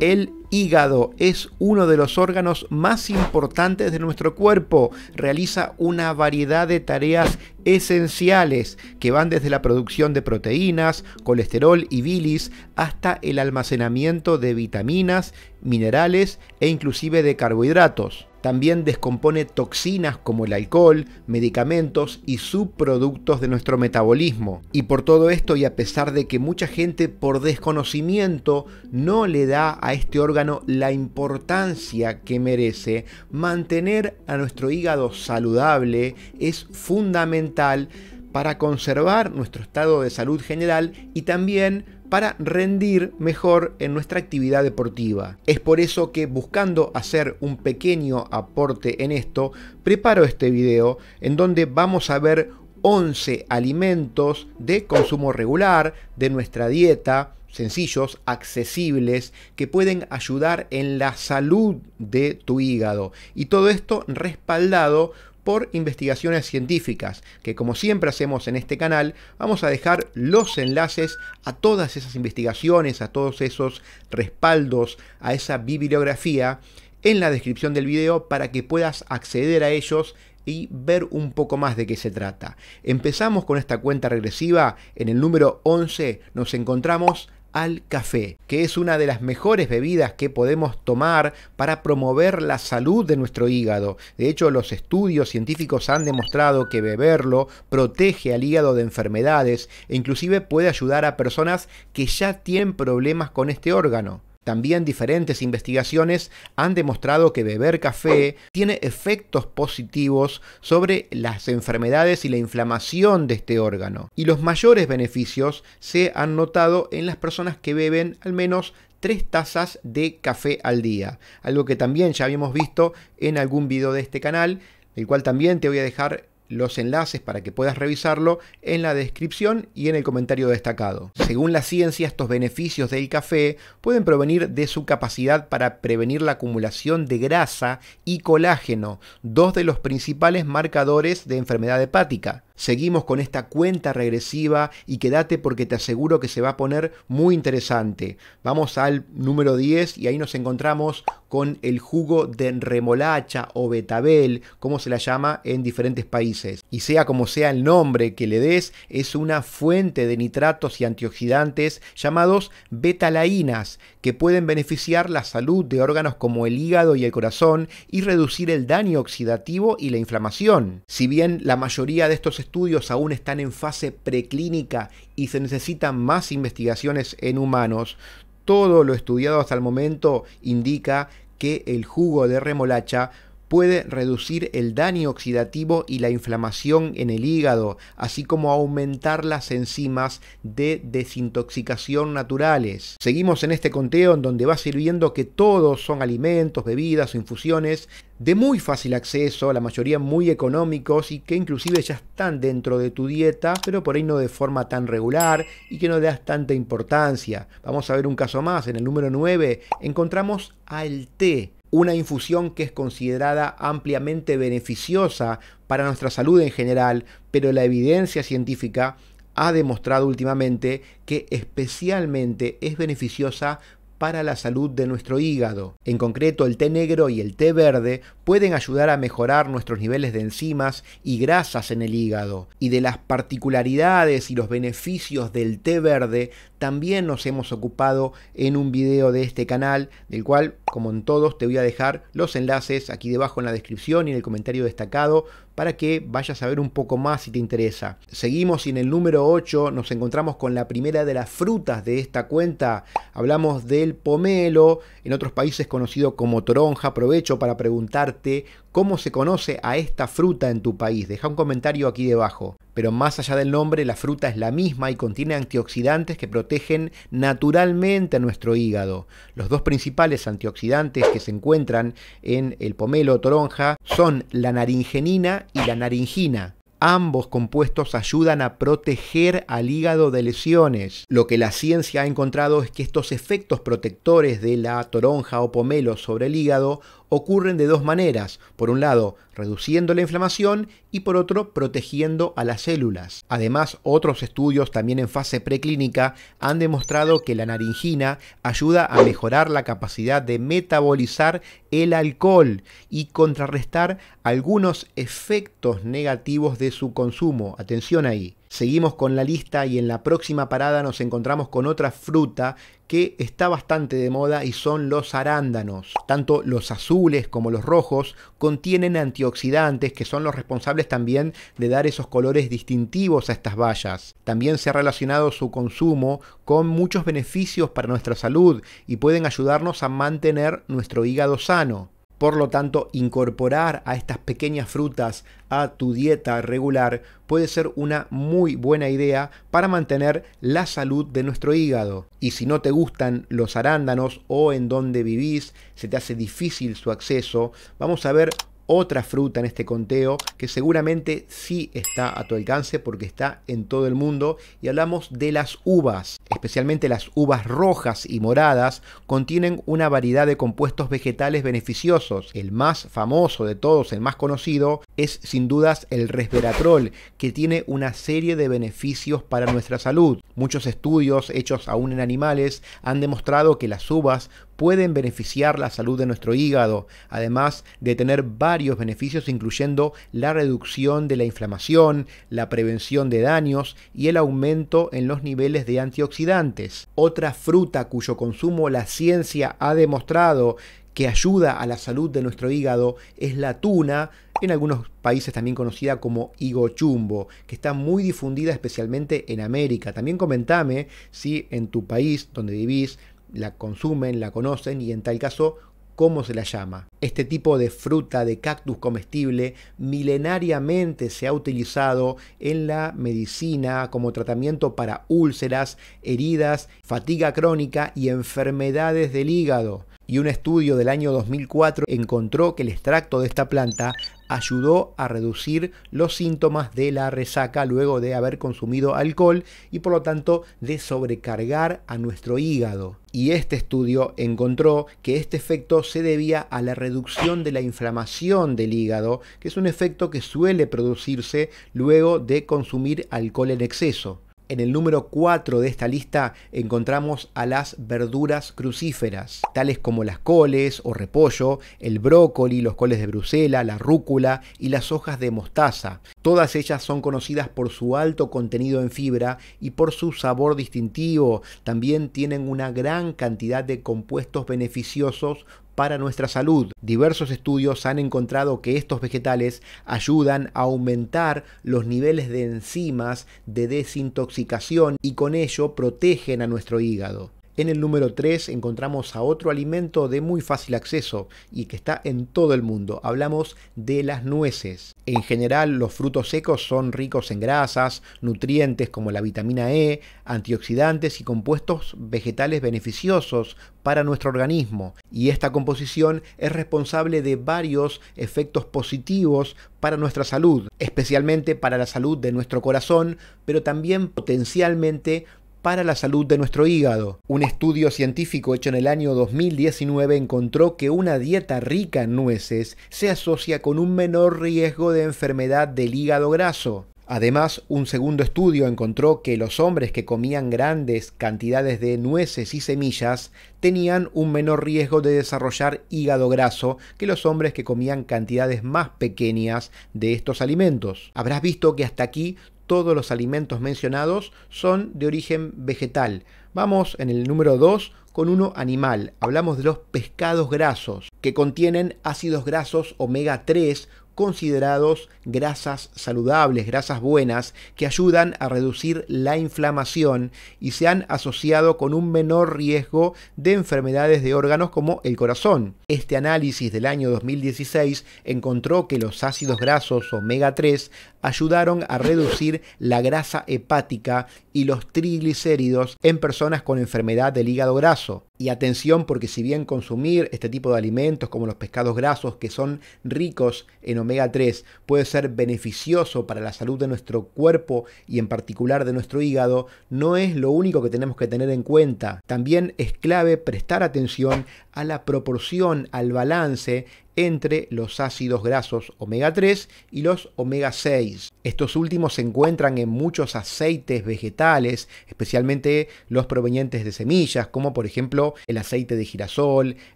El hígado es uno de los órganos más importantes de nuestro cuerpo. Realiza una variedad de tareas esenciales que van desde la producción de proteínas, colesterol y bilis hasta el almacenamiento de vitaminas, minerales e inclusive de carbohidratos. También descompone toxinas como el alcohol, medicamentos y subproductos de nuestro metabolismo. Y por todo esto y a pesar de que mucha gente por desconocimiento no le da a este órgano la importancia que merece, mantener a nuestro hígado saludable es fundamental para conservar nuestro estado de salud general y también para rendir mejor en nuestra actividad deportiva. Es por eso que buscando hacer un pequeño aporte en esto, preparo este video en donde vamos a ver 11 alimentos de consumo regular de nuestra dieta, sencillos, accesibles, que pueden ayudar en la salud de tu hígado. Y todo esto respaldado por investigaciones científicas, que como siempre hacemos en este canal, vamos a dejar los enlaces a todas esas investigaciones, a todos esos respaldos, a esa bibliografía en la descripción del video para que puedas acceder a ellos y ver un poco más de qué se trata. Empezamos con esta cuenta regresiva, en el número 11 nos encontramos al café, que es una de las mejores bebidas que podemos tomar para promover la salud de nuestro hígado. De hecho, los estudios científicos han demostrado que beberlo protege al hígado de enfermedades e inclusive puede ayudar a personas que ya tienen problemas con este órgano. También diferentes investigaciones han demostrado que beber café tiene efectos positivos sobre las enfermedades y la inflamación de este órgano. Y los mayores beneficios se han notado en las personas que beben al menos tres tazas de café al día, algo que también ya habíamos visto en algún video de este canal, el cual también te voy a dejar los enlaces para que puedas revisarlo en la descripción y en el comentario destacado. Según la ciencia, estos beneficios del café pueden provenir de su capacidad para prevenir la acumulación de grasa y colágeno, dos de los principales marcadores de enfermedad hepática seguimos con esta cuenta regresiva y quédate porque te aseguro que se va a poner muy interesante. Vamos al número 10 y ahí nos encontramos con el jugo de remolacha o betabel, como se la llama en diferentes países. Y sea como sea el nombre que le des, es una fuente de nitratos y antioxidantes llamados betalainas, que pueden beneficiar la salud de órganos como el hígado y el corazón y reducir el daño oxidativo y la inflamación. Si bien la mayoría de estos estudios aún están en fase preclínica y se necesitan más investigaciones en humanos, todo lo estudiado hasta el momento indica que el jugo de remolacha puede reducir el daño oxidativo y la inflamación en el hígado, así como aumentar las enzimas de desintoxicación naturales. Seguimos en este conteo en donde va sirviendo que todos son alimentos, bebidas o infusiones de muy fácil acceso, la mayoría muy económicos y que inclusive ya están dentro de tu dieta, pero por ahí no de forma tan regular y que no das tanta importancia. Vamos a ver un caso más, en el número 9 encontramos al té una infusión que es considerada ampliamente beneficiosa para nuestra salud en general, pero la evidencia científica ha demostrado últimamente que especialmente es beneficiosa para la salud de nuestro hígado. En concreto, el té negro y el té verde pueden ayudar a mejorar nuestros niveles de enzimas y grasas en el hígado. Y de las particularidades y los beneficios del té verde también nos hemos ocupado en un video de este canal, del cual, como en todos, te voy a dejar los enlaces aquí debajo en la descripción y en el comentario destacado para que vayas a ver un poco más si te interesa. Seguimos y en el número 8 nos encontramos con la primera de las frutas de esta cuenta. Hablamos del pomelo, en otros países conocido como toronja. Aprovecho para preguntarte cómo se conoce a esta fruta en tu país. Deja un comentario aquí debajo pero más allá del nombre, la fruta es la misma y contiene antioxidantes que protegen naturalmente a nuestro hígado. Los dos principales antioxidantes que se encuentran en el pomelo o toronja son la naringenina y la naringina. Ambos compuestos ayudan a proteger al hígado de lesiones. Lo que la ciencia ha encontrado es que estos efectos protectores de la toronja o pomelo sobre el hígado ocurren de dos maneras, por un lado reduciendo la inflamación y por otro protegiendo a las células. Además, otros estudios también en fase preclínica han demostrado que la naringina ayuda a mejorar la capacidad de metabolizar el alcohol y contrarrestar algunos efectos negativos de su consumo. Atención ahí. Seguimos con la lista y en la próxima parada nos encontramos con otra fruta que está bastante de moda y son los arándanos. Tanto los azules como los rojos contienen antioxidantes que son los responsables también de dar esos colores distintivos a estas bayas. También se ha relacionado su consumo con muchos beneficios para nuestra salud y pueden ayudarnos a mantener nuestro hígado sano. Por lo tanto, incorporar a estas pequeñas frutas a tu dieta regular puede ser una muy buena idea para mantener la salud de nuestro hígado. Y si no te gustan los arándanos o en donde vivís se te hace difícil su acceso, vamos a ver otra fruta en este conteo que seguramente sí está a tu alcance porque está en todo el mundo y hablamos de las uvas. Especialmente las uvas rojas y moradas contienen una variedad de compuestos vegetales beneficiosos. El más famoso de todos, el más conocido, es sin dudas el resveratrol, que tiene una serie de beneficios para nuestra salud. Muchos estudios hechos aún en animales han demostrado que las uvas pueden beneficiar la salud de nuestro hígado, además de tener varios beneficios incluyendo la reducción de la inflamación, la prevención de daños y el aumento en los niveles de antioxidantes. Otra fruta cuyo consumo la ciencia ha demostrado que ayuda a la salud de nuestro hígado es la tuna, en algunos países también conocida como higo chumbo, que está muy difundida especialmente en América. También comentame si en tu país donde vivís la consumen, la conocen y en tal caso cómo se la llama. Este tipo de fruta de cactus comestible milenariamente se ha utilizado en la medicina como tratamiento para úlceras, heridas, fatiga crónica y enfermedades del hígado y un estudio del año 2004 encontró que el extracto de esta planta ayudó a reducir los síntomas de la resaca luego de haber consumido alcohol y por lo tanto de sobrecargar a nuestro hígado. Y este estudio encontró que este efecto se debía a la reducción de la inflamación del hígado, que es un efecto que suele producirse luego de consumir alcohol en exceso. En el número 4 de esta lista encontramos a las verduras crucíferas, tales como las coles o repollo, el brócoli, los coles de Bruselas, la rúcula y las hojas de mostaza. Todas ellas son conocidas por su alto contenido en fibra y por su sabor distintivo. También tienen una gran cantidad de compuestos beneficiosos para nuestra salud. Diversos estudios han encontrado que estos vegetales ayudan a aumentar los niveles de enzimas de desintoxicación y con ello protegen a nuestro hígado. En el número 3 encontramos a otro alimento de muy fácil acceso y que está en todo el mundo. Hablamos de las nueces. En general, los frutos secos son ricos en grasas, nutrientes como la vitamina E, antioxidantes y compuestos vegetales beneficiosos para nuestro organismo. Y esta composición es responsable de varios efectos positivos para nuestra salud, especialmente para la salud de nuestro corazón, pero también potencialmente para la salud de nuestro hígado. Un estudio científico hecho en el año 2019 encontró que una dieta rica en nueces se asocia con un menor riesgo de enfermedad del hígado graso. Además, un segundo estudio encontró que los hombres que comían grandes cantidades de nueces y semillas tenían un menor riesgo de desarrollar hígado graso que los hombres que comían cantidades más pequeñas de estos alimentos. Habrás visto que hasta aquí todos los alimentos mencionados son de origen vegetal. Vamos en el número 2 con uno animal. Hablamos de los pescados grasos, que contienen ácidos grasos omega 3 considerados grasas saludables, grasas buenas, que ayudan a reducir la inflamación y se han asociado con un menor riesgo de enfermedades de órganos como el corazón. Este análisis del año 2016 encontró que los ácidos grasos omega 3 ayudaron a reducir la grasa hepática y los triglicéridos en personas con enfermedad del hígado graso. Y atención porque si bien consumir este tipo de alimentos como los pescados grasos que son ricos en omega 3 puede ser beneficioso para la salud de nuestro cuerpo y en particular de nuestro hígado, no es lo único que tenemos que tener en cuenta. También es clave prestar atención a la proporción, al balance entre los ácidos grasos omega 3 y los omega 6. Estos últimos se encuentran en muchos aceites vegetales, especialmente los provenientes de semillas, como por ejemplo el aceite de girasol,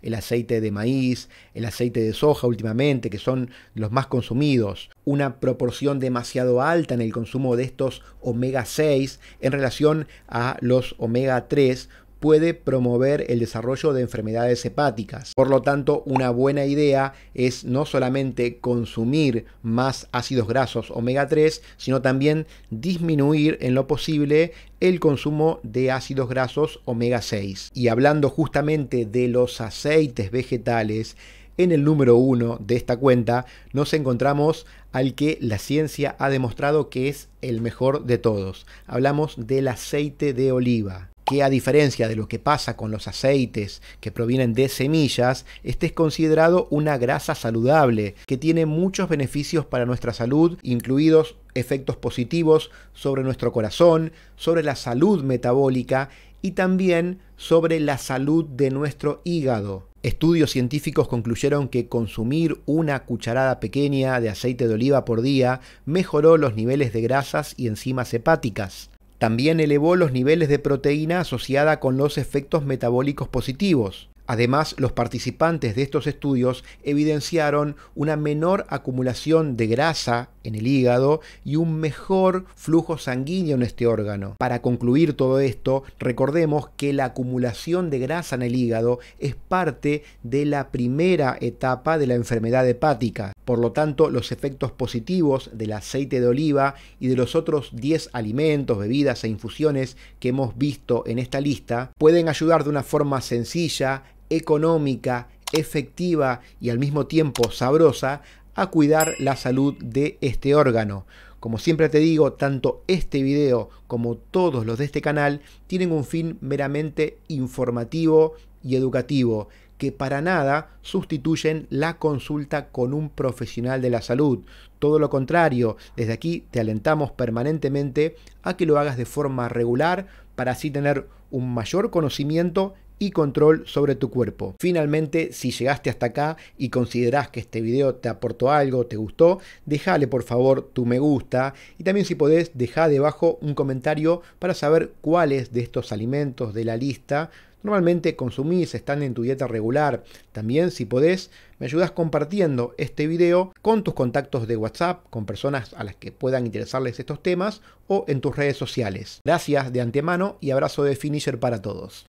el aceite de maíz, el aceite de soja últimamente, que son los más consumidos. Una proporción demasiado alta en el consumo de estos omega 6 en relación a los omega 3 puede promover el desarrollo de enfermedades hepáticas. Por lo tanto, una buena idea es no solamente consumir más ácidos grasos omega 3, sino también disminuir en lo posible el consumo de ácidos grasos omega 6. Y hablando justamente de los aceites vegetales, en el número 1 de esta cuenta nos encontramos al que la ciencia ha demostrado que es el mejor de todos. Hablamos del aceite de oliva que a diferencia de lo que pasa con los aceites que provienen de semillas, este es considerado una grasa saludable, que tiene muchos beneficios para nuestra salud, incluidos efectos positivos sobre nuestro corazón, sobre la salud metabólica y también sobre la salud de nuestro hígado. Estudios científicos concluyeron que consumir una cucharada pequeña de aceite de oliva por día mejoró los niveles de grasas y enzimas hepáticas. También elevó los niveles de proteína asociada con los efectos metabólicos positivos. Además, los participantes de estos estudios evidenciaron una menor acumulación de grasa en el hígado y un mejor flujo sanguíneo en este órgano. Para concluir todo esto, recordemos que la acumulación de grasa en el hígado es parte de la primera etapa de la enfermedad hepática. Por lo tanto, los efectos positivos del aceite de oliva y de los otros 10 alimentos, bebidas e infusiones que hemos visto en esta lista pueden ayudar de una forma sencilla, económica, efectiva y al mismo tiempo sabrosa a cuidar la salud de este órgano. Como siempre te digo, tanto este video como todos los de este canal tienen un fin meramente informativo y educativo que para nada sustituyen la consulta con un profesional de la salud. Todo lo contrario, desde aquí te alentamos permanentemente a que lo hagas de forma regular para así tener un mayor conocimiento y control sobre tu cuerpo. Finalmente, si llegaste hasta acá y considerás que este video te aportó algo, te gustó, déjale por favor tu me gusta y también si podés, deja debajo un comentario para saber cuáles de estos alimentos de la lista normalmente consumís, están en tu dieta regular. También, si podés, me ayudas compartiendo este video con tus contactos de WhatsApp, con personas a las que puedan interesarles estos temas o en tus redes sociales. Gracias de antemano y abrazo de Finisher para todos.